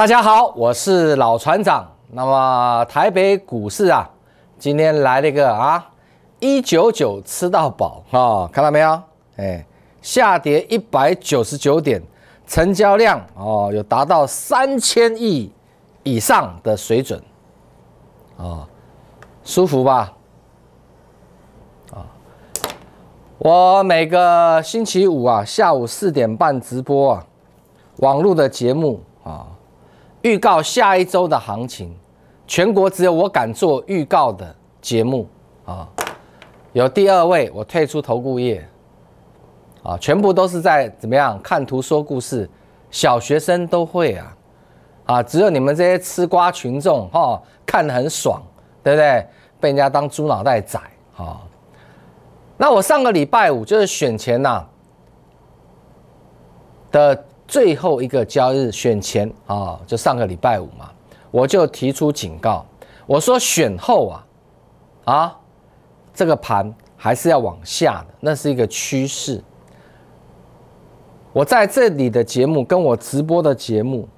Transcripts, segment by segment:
大家好，我是老船长。那么台北股市啊，今天来了一个啊，一九九吃到饱啊，看到没有？哎，下跌一百九十九点，成交量哦有达到三千亿以上的水准啊，舒服吧？啊，我每个星期五啊下午四点半直播啊，网络的节目啊。预告下一周的行情，全国只有我敢做预告的节目啊！有第二位我退出投顾业啊！全部都是在怎么样看图说故事，小学生都会啊！啊，只有你们这些吃瓜群众哈，看的很爽，对不对？被人家当猪脑袋宰啊。那我上个礼拜五就是选前呐的。最后一个交易日选前啊，就上个礼拜五嘛，我就提出警告，我说选后啊，啊，这个盘还是要往下的，那是一个趋势。我在这里的节目跟我直播的节目，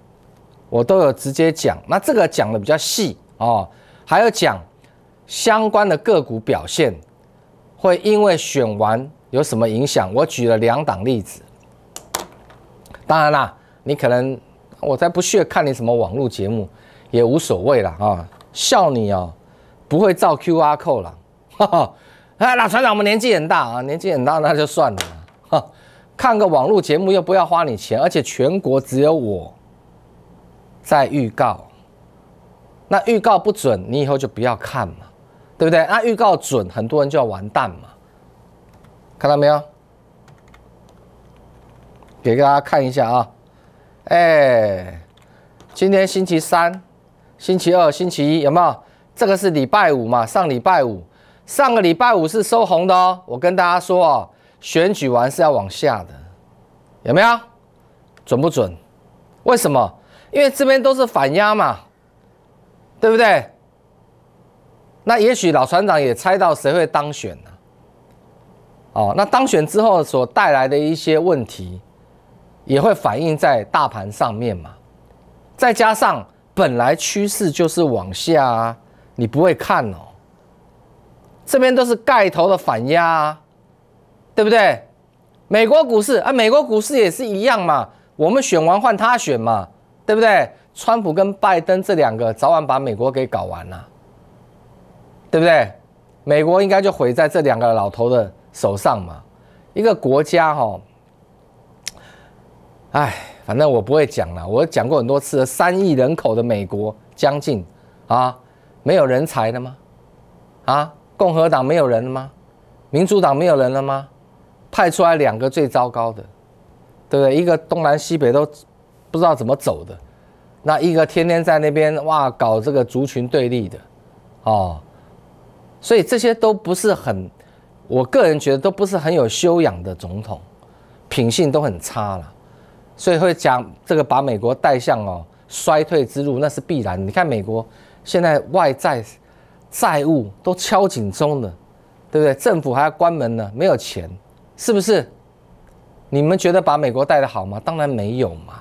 我都有直接讲，那这个讲的比较细哦，还有讲相关的个股表现会因为选完有什么影响，我举了两档例子。当然啦，你可能，我才不屑看你什么网络节目，也无所谓了啊！笑你哦，不会造 QR code 了，哈哈！哎，老船长，我们年纪很大啊，年纪很大，那就算了嘛。看个网络节目又不要花你钱，而且全国只有我在预告，那预告不准，你以后就不要看嘛，对不对？那预告准，很多人就要完蛋嘛，看到没有？也给大家看一下啊，哎，今天星期三，星期二，星期一有没有？这个是礼拜五嘛？上礼拜五，上个礼拜五是收红的哦。我跟大家说哦，选举完是要往下的，有没有？准不准？为什么？因为这边都是反压嘛，对不对？那也许老船长也猜到谁会当选呢？哦，那当选之后所带来的一些问题。也会反映在大盘上面嘛，再加上本来趋势就是往下，啊，你不会看哦。这边都是盖头的反压，对不对？美国股市啊，美国股市也是一样嘛，我们选完换他选嘛，对不对？川普跟拜登这两个早晚把美国给搞完了，对不对？美国应该就毁在这两个老头的手上嘛，一个国家哈。哎，反正我不会讲了。我讲过很多次了，三亿人口的美国，将近啊，没有人才了吗？啊，共和党没有人了吗？民主党没有人了吗？派出来两个最糟糕的，对不对？一个东南西北都不知道怎么走的，那一个天天在那边哇搞这个族群对立的，哦，所以这些都不是很，我个人觉得都不是很有修养的总统，品性都很差了。所以会讲这个把美国带向哦衰退之路，那是必然。你看美国现在外债债务都敲警钟了，对不对？政府还要关门呢，没有钱，是不是？你们觉得把美国带的好吗？当然没有嘛，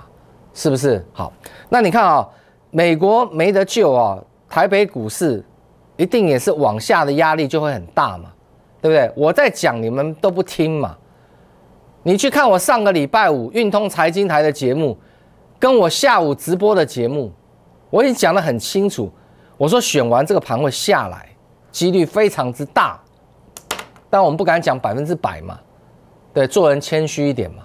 是不是？好，那你看啊，美国没得救啊，台北股市一定也是往下的压力就会很大嘛，对不对？我在讲，你们都不听嘛。你去看我上个礼拜五运通财经台的节目，跟我下午直播的节目，我已经讲得很清楚。我说选完这个盘会下来，几率非常之大，但我们不敢讲百分之百嘛，对，做人谦虚一点嘛。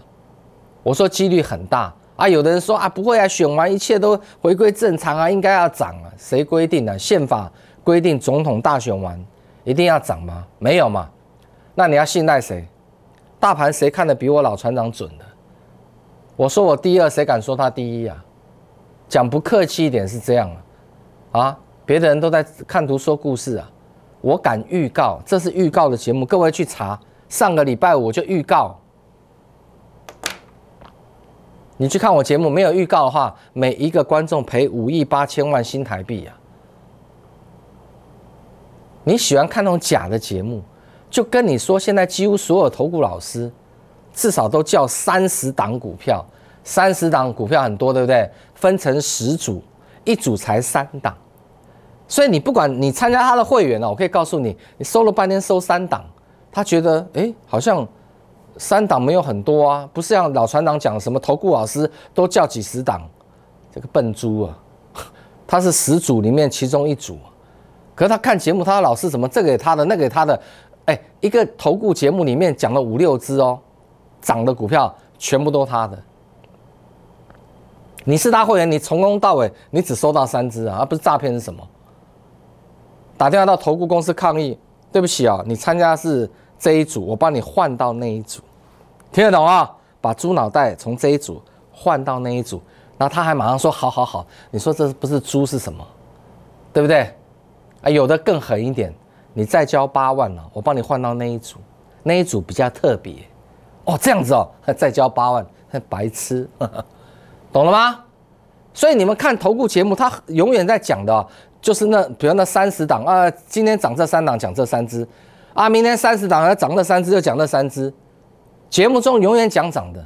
我说几率很大啊，有的人说啊不会啊，选完一切都回归正常啊，应该要涨啊，谁规定的？宪法规定总统大选完一定要涨吗？没有嘛，那你要信赖谁？大盘谁看的比我老船长准的？我说我第二，谁敢说他第一啊？讲不客气一点是这样啊，啊，别的人都在看图说故事啊，我敢预告，这是预告的节目，各位去查，上个礼拜我就预告，你去看我节目没有预告的话，每一个观众赔五亿八千万新台币啊！你喜欢看那种假的节目？就跟你说，现在几乎所有投顾老师，至少都叫三十档股票，三十档股票很多，对不对？分成十组，一组才三档，所以你不管你参加他的会员呢，我可以告诉你，你搜了半天搜三档，他觉得哎，好像三档没有很多啊，不是像老船长讲什么投顾老师都叫几十档，这个笨猪啊，他是十组里面其中一组，可是他看节目，他的老师怎么这给他的，那给他的。哎，一个投顾节目里面讲了五六只哦，涨的股票全部都他的。你是他会员，你从头到尾你只收到三只啊，而不是诈骗是什么？打电话到投顾公司抗议，对不起啊，你参加是这一组，我帮你换到那一组，听得懂啊？把猪脑袋从这一组换到那一组，然后他还马上说好好好，你说这不是猪是什么？对不对？啊，有的更狠一点。你再交八万了，我帮你换到那一组，那一组比较特别，哦，这样子哦，再交八万，白痴，懂了吗？所以你们看投顾节目，他永远在讲的，就是那，比如那三十档啊，今天涨这三档，讲这三只，啊，明天三十档要涨那三只，就讲那三只，节目中永远讲涨的，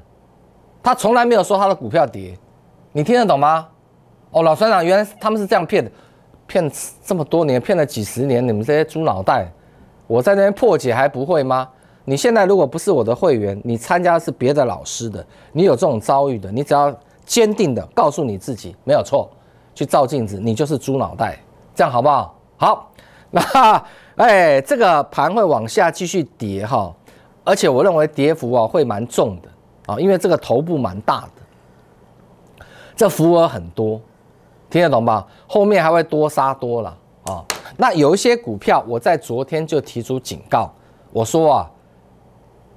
他从来没有说他的股票跌，你听得懂吗？哦，老船长，原来他们是这样骗的。骗这么多年，骗了几十年，你们这些猪脑袋，我在那边破解还不会吗？你现在如果不是我的会员，你参加的是别的老师的，你有这种遭遇的，你只要坚定的告诉你自己没有错，去照镜子，你就是猪脑袋，这样好不好？好，那哎，这个盘会往下继续跌哈，而且我认为跌幅啊会蛮重的啊，因为这个头部蛮大的，这幅额很多。听得懂吧？后面还会多杀多了啊！那有一些股票，我在昨天就提出警告，我说啊，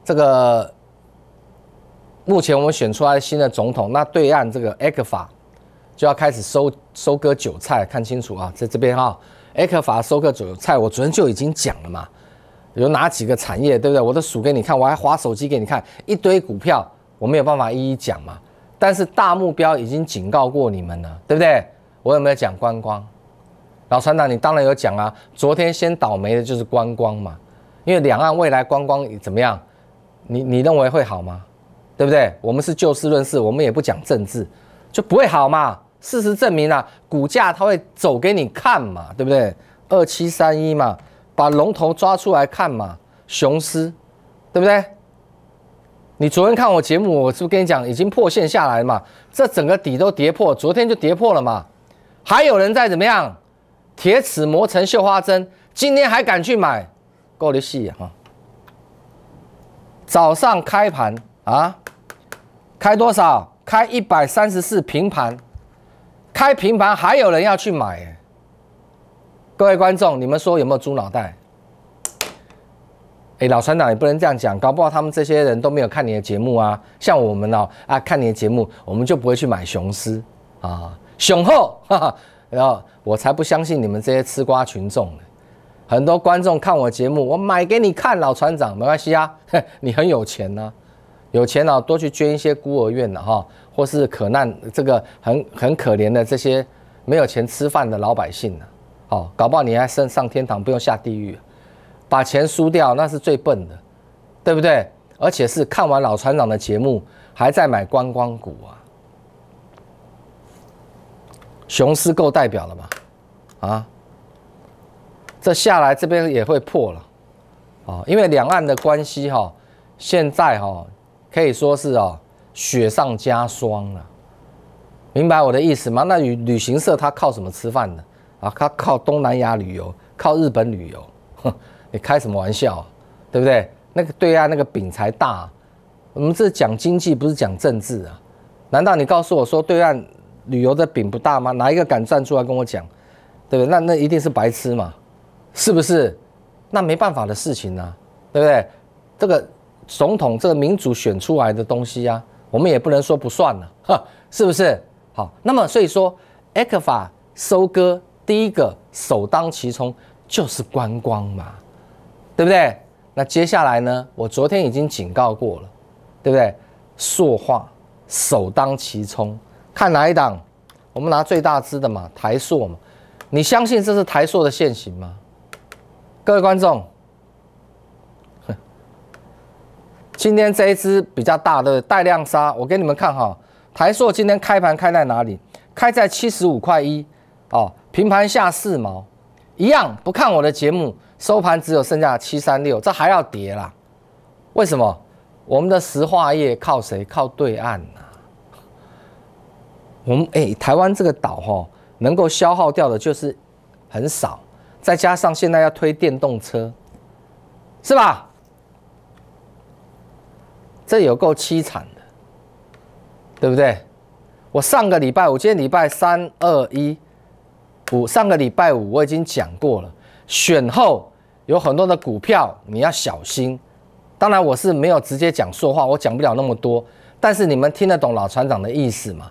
这个目前我们选出来新的总统，那对岸这个埃克法就要开始收收割韭菜，看清楚啊，在这边哈，埃克法收割韭菜，我昨天就已经讲了嘛，有哪几个产业，对不对？我都数给你看，我还划手机给你看一堆股票，我没有办法一一讲嘛，但是大目标已经警告过你们了，对不对？我有没有讲观光？老船长，你当然有讲啊。昨天先倒霉的就是观光嘛，因为两岸未来观光怎么样？你你认为会好吗？对不对？我们是就事论事，我们也不讲政治，就不会好嘛。事实证明啊，股价它会走给你看嘛，对不对？二七三一嘛，把龙头抓出来看嘛，雄狮，对不对？你昨天看我节目，我是不是跟你讲已经破线下来了嘛？这整个底都跌破，昨天就跌破了嘛。还有人在怎么样？铁齿磨成绣花针，今天还敢去买？够了，戏啊！早上开盘啊，开多少？开一百三十四平盘，开平盘还有人要去买？各位观众，你们说有没有猪脑袋？哎，老船长也不能这样讲，搞不好他们这些人都没有看你的节目啊。像我们哦，啊，看你的节目，我们就不会去买雄狮啊。雄厚，哈哈，然后我才不相信你们这些吃瓜群众呢。很多观众看我节目，我买给你看，老船长没关系啊，你很有钱呐，有钱啊，多去捐一些孤儿院的哈，或是可难这个很很可怜的这些没有钱吃饭的老百姓呢。哦，搞不好你还升上天堂，不用下地狱，把钱输掉那是最笨的，对不对？而且是看完老船长的节目，还在买观光股啊。雄狮够代表了嘛？啊，这下来这边也会破了啊！因为两岸的关系哈，现在哈可以说是哦雪上加霜了，明白我的意思吗？那旅旅行社它靠什么吃饭的啊？它靠东南亚旅游，靠日本旅游？哼，你开什么玩笑？对不对？那个对岸那个饼才大，我们这讲经济不是讲政治啊！难道你告诉我说对岸？旅游的饼不大吗？哪一个敢站出来跟我讲，对不对？那那一定是白痴嘛，是不是？那没办法的事情啊，对不对？这个总统，这个民主选出来的东西啊，我们也不能说不算了，哈，是不是？好，那么所以说，埃克法收割第一个首当其冲就是观光嘛，对不对？那接下来呢？我昨天已经警告过了，对不对？塑化首当其冲。看哪一档，我们拿最大支的嘛，台塑嘛。你相信这是台塑的现行吗？各位观众，今天这一支比较大的带量杀，我给你们看哈。台塑今天开盘开在哪里？开在七十五块一哦，平盘下四毛，一样不看我的节目，收盘只有剩下七三六，这还要跌啦？为什么？我们的石化业靠谁？靠对岸呐。我们哎，台湾这个岛哈，能够消耗掉的就是很少，再加上现在要推电动车，是吧？这有够凄惨的，对不对？我上个礼拜，我今天礼拜三、二、一五，上个礼拜五我已经讲过了，选后有很多的股票你要小心。当然，我是没有直接讲说话，我讲不了那么多，但是你们听得懂老船长的意思吗？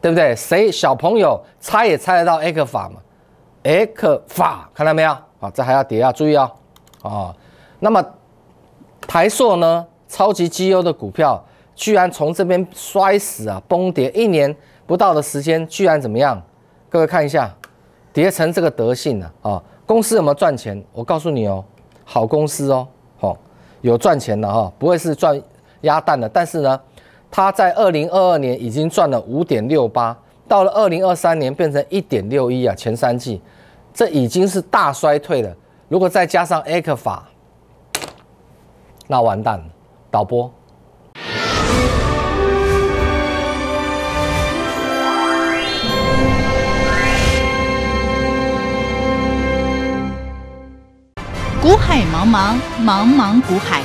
对不对？谁小朋友猜也猜得到 x 法嘛？x 法看到没有？啊，这还要叠啊！注意哦，哦，那么台硕呢？超级 g p 的股票居然从这边摔死啊，崩跌一年不到的时间，居然怎么样？各位看一下，叠成这个德性了啊！公司有没有赚钱？我告诉你哦，好公司哦，好有赚钱的哈，不会是赚鸭蛋的。但是呢？它在二零二二年已经赚了五点六八，到了二零二三年变成一点六一啊，前三季，这已经是大衰退了。如果再加上埃克法，那完蛋。了，导播，古海茫茫，茫茫古海。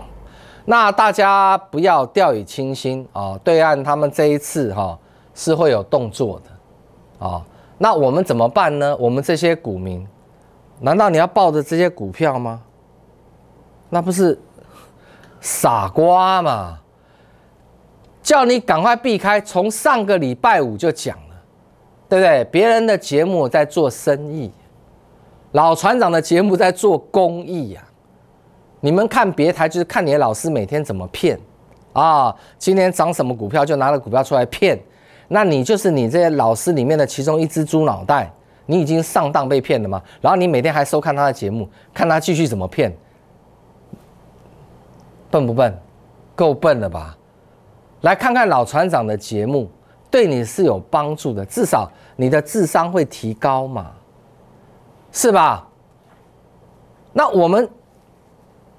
那大家不要掉以轻心啊！对岸他们这一次哈是会有动作的啊！那我们怎么办呢？我们这些股民，难道你要抱着这些股票吗？那不是傻瓜吗？叫你赶快避开，从上个礼拜五就讲了，对不对？别人的节目在做生意，老船长的节目在做公益呀。你们看别台，就是看你的老师每天怎么骗，啊，今天涨什么股票就拿了股票出来骗，那你就是你这些老师里面的其中一只猪脑袋，你已经上当被骗了吗？然后你每天还收看他的节目，看他继续怎么骗，笨不笨？够笨了吧？来看看老船长的节目，对你是有帮助的，至少你的智商会提高嘛，是吧？那我们。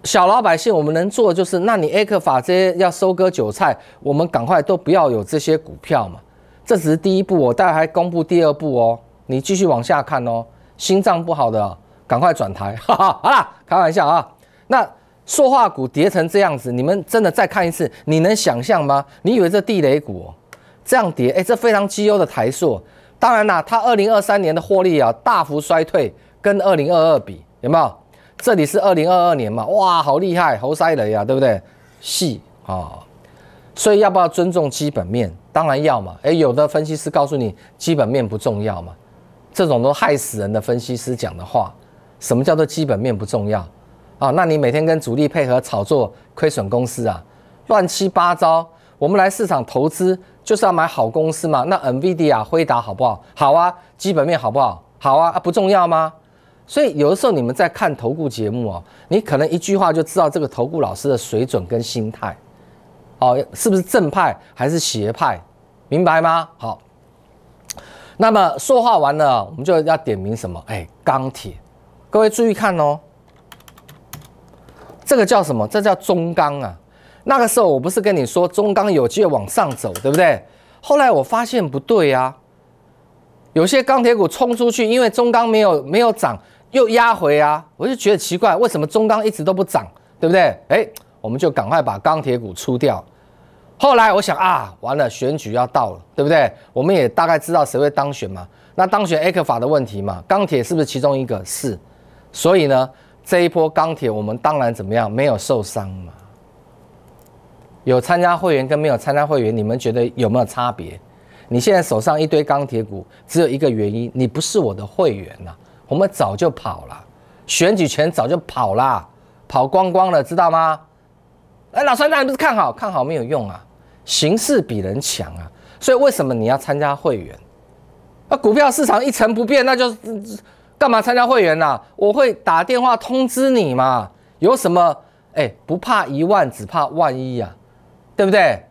小老百姓，我们能做的就是，那你 A 克法这些要收割韭菜，我们赶快都不要有这些股票嘛。这只是第一步，我待会还公布第二步哦。你继续往下看哦。心脏不好的赶快转台，哈哈，好啦，开玩笑啊。那塑化股跌成这样子，你们真的再看一次，你能想象吗？你以为这地雷股这样跌，哎，这非常 G O 的台塑。当然啦，它二零二三年的获利啊大幅衰退，跟二零二二比，有没有？这里是二零二二年嘛，哇，好厉害，猴塞雷呀，对不对？细啊，所以要不要尊重基本面？当然要嘛。哎，有的分析师告诉你基本面不重要嘛，这种都害死人的分析师讲的话。什么叫做基本面不重要啊？那你每天跟主力配合炒作亏损公司啊，乱七八糟。我们来市场投资就是要买好公司嘛。那 Nvidia 回答好不好？好啊，基本面好不好？好啊，不重要吗？所以有的时候你们在看投顾节目哦，你可能一句话就知道这个投顾老师的水准跟心态，哦，是不是正派还是邪派，明白吗？好，那么说话完了，我们就要点名什么？哎，钢铁，各位注意看哦，这个叫什么？这叫中钢啊。那个时候我不是跟你说中钢有机会往上走，对不对？后来我发现不对呀。有些钢铁股冲出去，因为中钢没有没有涨，又压回啊，我就觉得奇怪，为什么中钢一直都不涨，对不对？哎，我们就赶快把钢铁股出掉。后来我想啊，完了选举要到了，对不对？我们也大概知道谁会当选嘛，那当选 A 克法的问题嘛，钢铁是不是其中一个？是，所以呢，这一波钢铁我们当然怎么样，没有受伤嘛。有参加会员跟没有参加会员，你们觉得有没有差别？你现在手上一堆钢铁股，只有一个原因，你不是我的会员呐。我们早就跑了，选举权早就跑了，跑光光了，知道吗？哎，老三，那你不是看好？看好没有用啊，形势比人强啊。所以为什么你要参加会员？那股票市场一成不变，那就是干嘛参加会员呐？我会打电话通知你嘛？有什么？哎，不怕一万，只怕万一呀，对不对？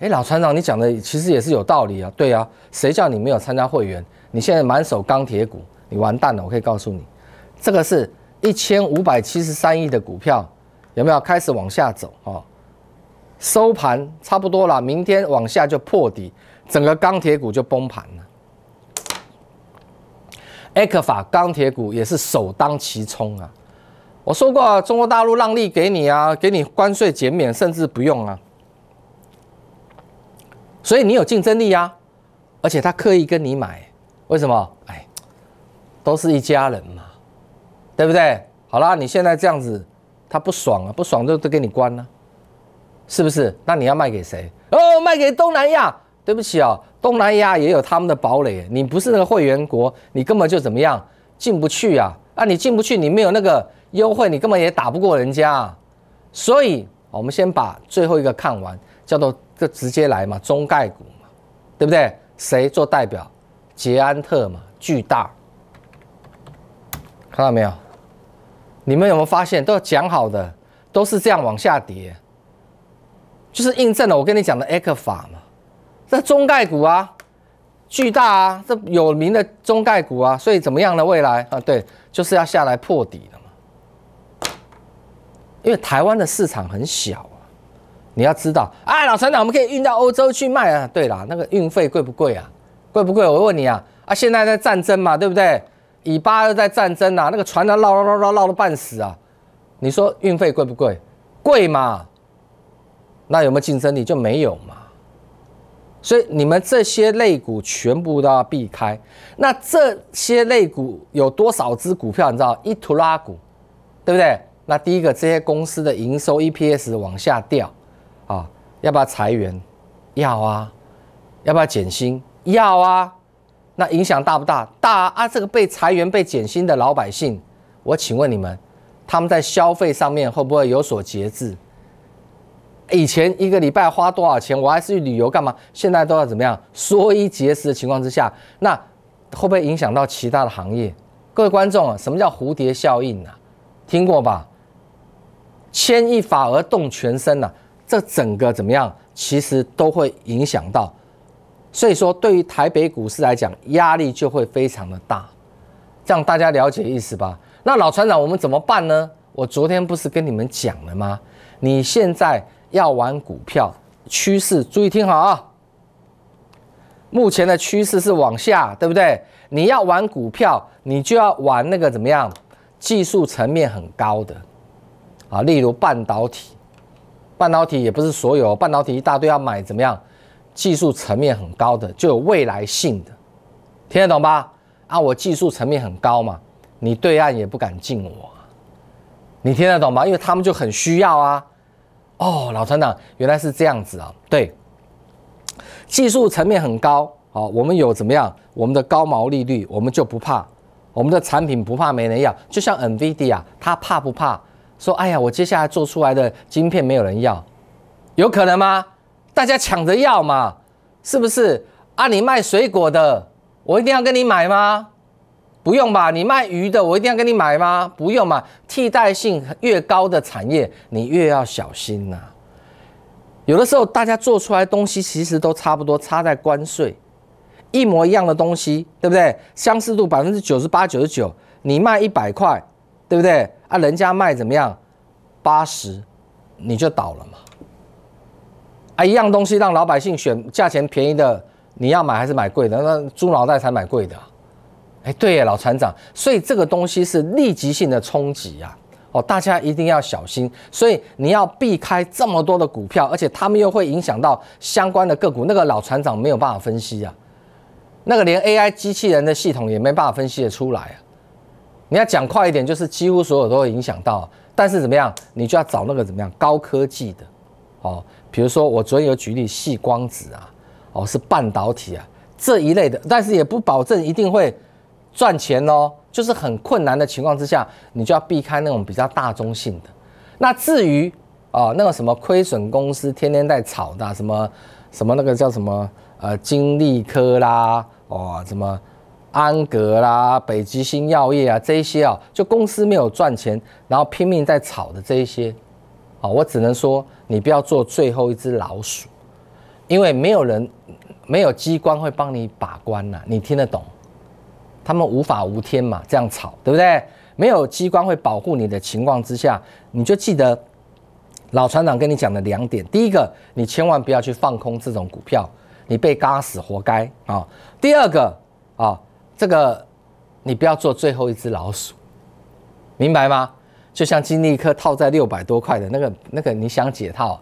哎，老船长，你讲的其实也是有道理啊。对啊，谁叫你没有参加会员？你现在满手钢铁股，你完蛋了。我可以告诉你，这个是一千五百七十三亿的股票，有没有开始往下走啊？收盘差不多了，明天往下就破底，整个钢铁股就崩盘了。埃克法钢铁股也是首当其冲啊。我说过，中国大陆让利给你啊，给你关税减免，甚至不用啊。所以你有竞争力啊，而且他刻意跟你买，为什么？哎，都是一家人嘛，对不对？好了，你现在这样子，他不爽啊，不爽就都给你关了，是不是？那你要卖给谁？哦，卖给东南亚。对不起啊，东南亚也有他们的堡垒，你不是那个会员国，你根本就怎么样进不去啊！啊，你进不去，你没有那个优惠，你根本也打不过人家。所以我们先把最后一个看完。叫做就直接来嘛，中概股嘛，对不对？谁做代表？捷安特嘛，巨大，看到没有？你们有没有发现，都讲好的，都是这样往下跌，就是印证了我跟你讲的 X 法嘛。这中概股啊，巨大啊，这有名的中概股啊，所以怎么样呢？未来啊，对，就是要下来破底的嘛，因为台湾的市场很小。你要知道啊，老陈长，我们可以运到欧洲去卖啊。对啦，那个运费贵不贵啊？贵不贵？我问你啊啊！现在在战争嘛，对不对？以巴又在战争啊，那个船啊绕绕绕绕绕的半死啊！你说运费贵不贵？贵嘛。那有没有竞争？力？就没有嘛。所以你们这些类股全部都要避开。那这些类股有多少只股票？你知道一图拉股，对不对？那第一个，这些公司的营收 EPS 往下掉。啊，要不要裁员？要啊，要不要减薪？要啊。那影响大不大？大啊！这个被裁员、被减薪的老百姓，我请问你们，他们在消费上面会不会有所节制？以前一个礼拜花多少钱，我还是去旅游干嘛？现在都要怎么样缩衣节食的情况之下，那会不会影响到其他的行业？各位观众啊，什么叫蝴蝶效应啊？听过吧？牵一发而动全身呐！这整个怎么样？其实都会影响到，所以说对于台北股市来讲，压力就会非常的大，这样大家了解意思吧。那老船长，我们怎么办呢？我昨天不是跟你们讲了吗？你现在要玩股票趋势，注意听好啊。目前的趋势是往下，对不对？你要玩股票，你就要玩那个怎么样？技术层面很高的啊，例如半导体。半导体也不是所有半导体一大堆要买怎么样？技术层面很高的就有未来性的，听得懂吧？啊，我技术层面很高嘛，你对岸也不敢进我，你听得懂吗？因为他们就很需要啊。哦，老团长原来是这样子啊，对，技术层面很高哦，我们有怎么样？我们的高毛利率，我们就不怕，我们的产品不怕没人要，就像 NVIDIA，他怕不怕？说，哎呀，我接下来做出来的晶片没有人要，有可能吗？大家抢着要嘛，是不是？啊，你卖水果的，我一定要跟你买吗？不用吧。你卖鱼的，我一定要跟你买吗？不用嘛。替代性越高的产业，你越要小心呐。有的时候，大家做出来东西其实都差不多，差在关税，一模一样的东西，对不对？相似度百分之九十八、九十九，你卖一百块。对不对啊？人家卖怎么样？八十，你就倒了嘛！啊，一样东西让老百姓选，价钱便宜的你要买还是买贵的？那猪脑袋才买贵的！哎，对耶，老船长，所以这个东西是立即性的冲击呀。哦，大家一定要小心，所以你要避开这么多的股票，而且他们又会影响到相关的个股。那个老船长没有办法分析啊，那个连 AI 机器人的系统也没办法分析的出来啊！你要讲快一点，就是几乎所有都会影响到，但是怎么样，你就要找那个怎么样高科技的，哦，比如说我昨天有举例，细光子啊，哦，是半导体啊这一类的，但是也不保证一定会赚钱哦，就是很困难的情况之下，你就要避开那种比较大中性的。那至于啊那个什么亏损公司天天在炒的什么什么那个叫什么呃金力科啦，哦什么。安格啦、北极星药业啊，这一些啊，就公司没有赚钱，然后拼命在炒的这一些，啊，我只能说你不要做最后一只老鼠，因为没有人、没有机关会帮你把关呐，你听得懂？他们无法无天嘛，这样炒，对不对？没有机关会保护你的情况之下，你就记得老船长跟你讲的两点：第一个，你千万不要去放空这种股票，你被嘎死活该啊；第二个啊。这个你不要做最后一只老鼠，明白吗？就像金立科套在六百多块的那个，那个你想解套，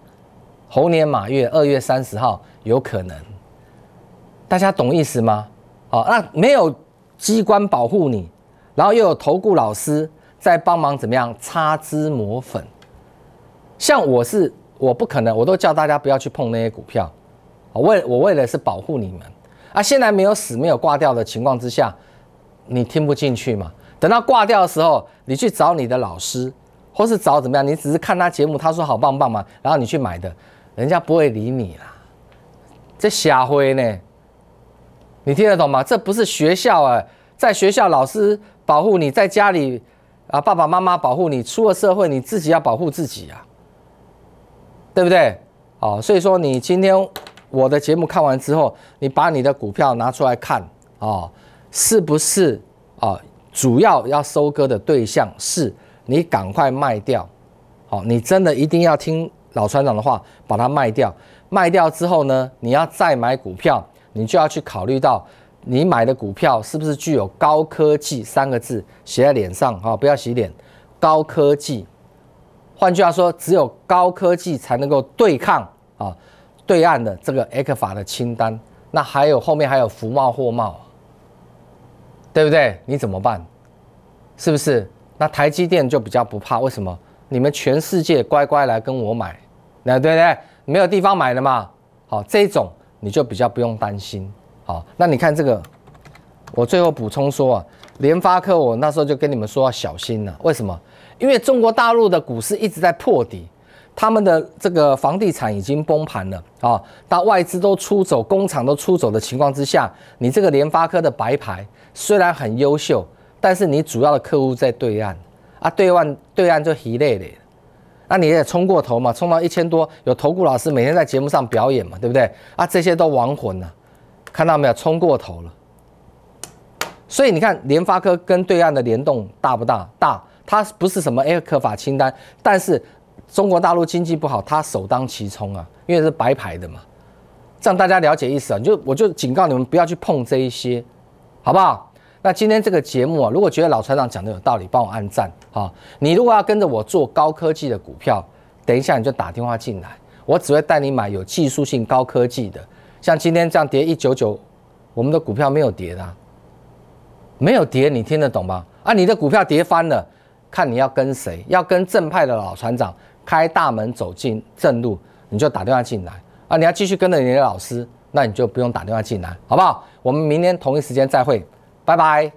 猴年马月，二月三十号有可能，大家懂意思吗？好，那没有机关保护你，然后又有投顾老师在帮忙怎么样擦脂抹粉，像我是我不可能，我都叫大家不要去碰那些股票，为我为了是保护你们。啊，现在没有死、没有挂掉的情况之下，你听不进去嘛？等到挂掉的时候，你去找你的老师，或是找怎么样？你只是看他节目，他说好棒棒嘛，然后你去买的，人家不会理你啦，这瞎灰呢。你听得懂吗？这不是学校啊，在学校老师保护你，在家里啊爸爸妈妈保护你，出了社会你自己要保护自己啊，对不对？哦，所以说你今天。我的节目看完之后，你把你的股票拿出来看啊，是不是啊？主要要收割的对象是你赶快卖掉，好，你真的一定要听老船长的话，把它卖掉。卖掉之后呢，你要再买股票，你就要去考虑到你买的股票是不是具有高科技三个字写在脸上啊？不要洗脸，高科技。换句话说，只有高科技才能够对抗啊。对岸的这个 A 法的清单，那还有后面还有福茂货贸，对不对？你怎么办？是不是？那台积电就比较不怕，为什么？你们全世界乖乖来跟我买，那对不对？没有地方买了嘛。好，这种你就比较不用担心。好，那你看这个，我最后补充说啊，联发科我那时候就跟你们说要小心了，为什么？因为中国大陆的股市一直在破底。他们的这个房地产已经崩盘了啊！当外资都出走，工厂都出走的情况之下，你这个联发科的白牌虽然很优秀，但是你主要的客户在对岸啊，对岸对岸就一累累。那你也冲过头嘛，冲到一千多，有投顾老师每天在节目上表演嘛，对不对？啊，这些都亡魂了，看到没有？冲过头了。所以你看，联发科跟对岸的联动大不大？大，它不是什么 A 股法清单，但是。中国大陆经济不好，他首当其冲啊，因为是白牌的嘛，这样大家了解意思啊？你就我就警告你们不要去碰这一些，好不好？那今天这个节目啊，如果觉得老船长讲的有道理，帮我按赞啊！你如果要跟着我做高科技的股票，等一下你就打电话进来，我只会带你买有技术性高科技的，像今天这样跌一九九，我们的股票没有跌的，没有跌，你听得懂吗？啊，你的股票跌翻了，看你要跟谁？要跟正派的老船长。开大门走进正路，你就打电话进来啊！你要继续跟着你的老师，那你就不用打电话进来，好不好？我们明天同一时间再会，拜拜。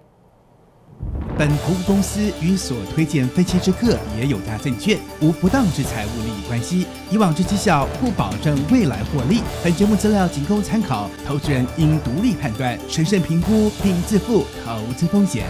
本服务公司与所推荐分期之客也有大证券无不当之财务利益关系，以往之绩效不保证未来获利。本节目资料仅供参考，投资人应独立判断、审慎评估并自负投资风险。